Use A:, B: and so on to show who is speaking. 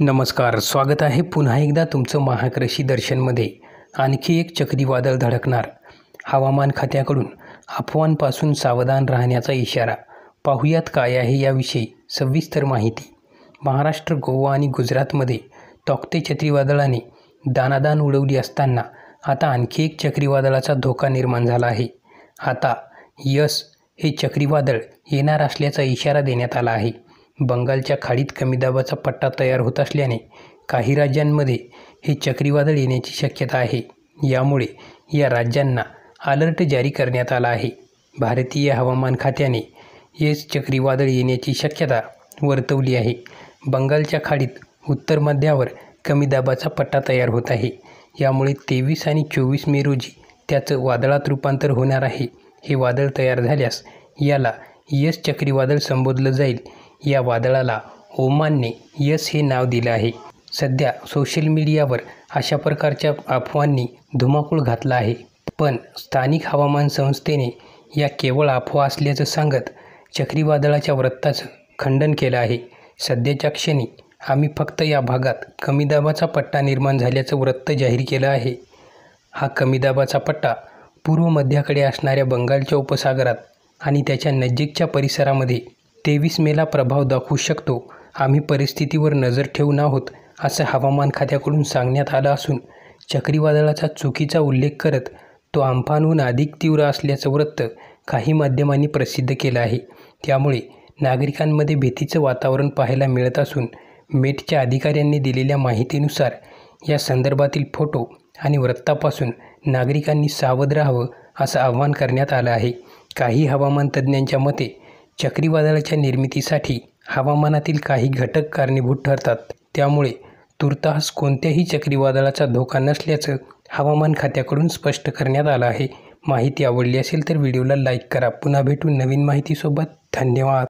A: नमस्कार स्वागत आहे पुन्हा एकदा तुमचं महाकृषी दर्शनमध्ये आणखी एक चक्रीवादळ धडकणार हवामान खात्याकडून अफवांपासून सावधान राहण्याचा इशारा पाहुयात काय आहे याविषयी सविस्तर माहिती महाराष्ट्र गोवा आणि गुजरातमध्ये तोक्ते चक्रीवादळाने दानादान उडवली असताना आता आणखी एक चक्रीवादळाचा धोका निर्माण झाला आहे आता यस हे चक्रीवादळ येणार असल्याचा इशारा देण्यात आला आहे बंगालच्या खाडीत कमी दाबाचा पट्टा तयार होत असल्याने काही राज्यांमध्ये हे चक्रीवादळ येण्याची शक्यता आहे यामुळे या राज्यांना अलर्ट जारी करण्यात आला आहे भारतीय हवामान खात्याने येस चक्रीवादळ येण्याची शक्यता वर्तवली आहे बंगालच्या खाडीत उत्तर मध्यावर कमी दाबाचा पट्टा तयार होत आहे यामुळे तेवीस आणि चोवीस मे रोजी त्याचं वादळात रूपांतर होणार आहे हे वादळ तयार झाल्यास याला येस चक्रीवादळ संबोधलं जाईल या वादळाला ओमानने यस हे नाव दिलं आहे सध्या सोशल मीडियावर अशा प्रकारच्या अफवांनी धुमाकूळ घातला आहे पण स्थानिक हवामान संस्थेने या केवळ अफवा असल्याचं सांगत चक्रीवादळाच्या वृत्ताचं खंडन केलं आहे सध्याच्या क्षणी आम्ही फक्त या भागात कमी दाबाचा पट्टा निर्माण झाल्याचं वृत्त जाहीर केलं आहे हा कमी दाबाचा पट्टा पूर्व मध्याकडे असणाऱ्या बंगालच्या उपसागरात आणि त्याच्या नजीकच्या परिसरामध्ये तेवीस मेला प्रभाव दाखवू शकतो आम्ही परिस्थितीवर नजर ठेवून आहोत असं हवामान खात्याकडून सांगण्यात आलं असून चक्रीवादळाचा चुकीचा उल्लेख करत तो आमफानहून अधिक तीव्र असल्याचं वृत्त काही माध्यमांनी प्रसिद्ध केलं आहे त्यामुळे नागरिकांमध्ये भीतीचं वातावरण पाहायला मिळत असून मेटच्या अधिकाऱ्यांनी दिलेल्या माहितीनुसार या संदर्भातील फोटो आणि वृत्तापासून नागरिकांनी सावध राहावं असं आवाहन करण्यात आलं आहे काही हवामान तज्ज्ञांच्या मते चक्रीवादळाच्या निर्मितीसाठी हवामानातील काही घटक कारणीभूत ठरतात त्यामुळे तुर्ताहास कोणत्याही चक्रीवादळाचा धोका नसल्याचं हवामान खात्याकडून स्पष्ट करण्यात आलं आहे माहिती आवडली असेल तर व्हिडिओला लाईक करा पुन्हा भेटून नवीन माहितीसोबत धन्यवाद